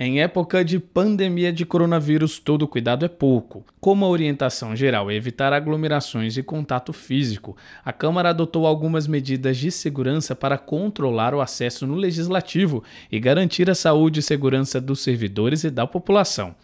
Em época de pandemia de coronavírus, todo cuidado é pouco. Como a orientação geral é evitar aglomerações e contato físico, a Câmara adotou algumas medidas de segurança para controlar o acesso no legislativo e garantir a saúde e segurança dos servidores e da população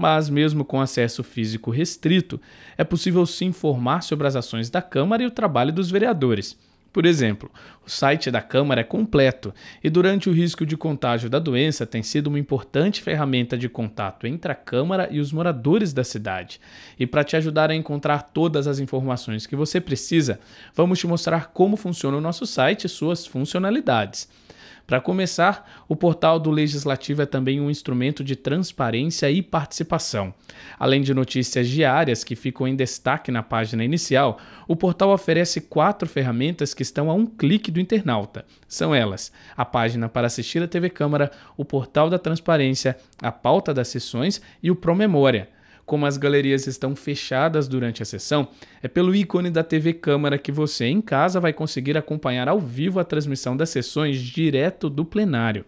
mas mesmo com acesso físico restrito, é possível se informar sobre as ações da Câmara e o trabalho dos vereadores. Por exemplo, o site da Câmara é completo e, durante o risco de contágio da doença, tem sido uma importante ferramenta de contato entre a Câmara e os moradores da cidade. E para te ajudar a encontrar todas as informações que você precisa, vamos te mostrar como funciona o nosso site e suas funcionalidades. Para começar, o portal do Legislativo é também um instrumento de transparência e participação. Além de notícias diárias que ficam em destaque na página inicial, o portal oferece quatro ferramentas que estão a um clique do internauta. São elas: a página para assistir a TV Câmara, o portal da transparência, a pauta das sessões e o Promemória como as galerias estão fechadas durante a sessão, é pelo ícone da TV Câmara que você, em casa, vai conseguir acompanhar ao vivo a transmissão das sessões direto do plenário.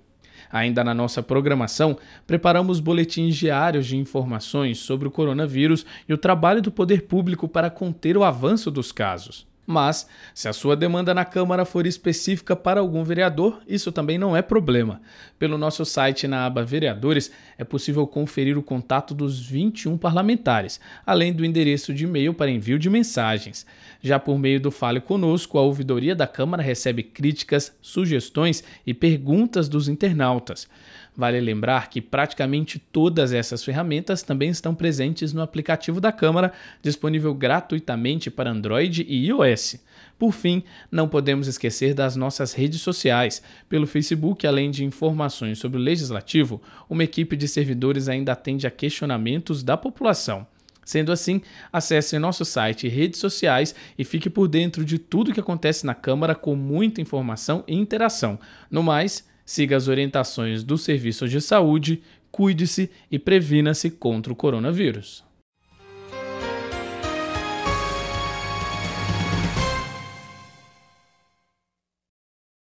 Ainda na nossa programação, preparamos boletins diários de informações sobre o coronavírus e o trabalho do poder público para conter o avanço dos casos. Mas, se a sua demanda na Câmara for específica para algum vereador, isso também não é problema. Pelo nosso site, na aba Vereadores, é possível conferir o contato dos 21 parlamentares, além do endereço de e-mail para envio de mensagens. Já por meio do Fale Conosco, a ouvidoria da Câmara recebe críticas, sugestões e perguntas dos internautas. Vale lembrar que praticamente todas essas ferramentas também estão presentes no aplicativo da Câmara, disponível gratuitamente para Android e iOS. Por fim, não podemos esquecer das nossas redes sociais. Pelo Facebook, além de informações sobre o legislativo, uma equipe de servidores ainda atende a questionamentos da população. Sendo assim, acesse nosso site e redes sociais e fique por dentro de tudo o que acontece na Câmara com muita informação e interação. No mais, siga as orientações do Serviço de saúde, cuide-se e previna-se contra o coronavírus.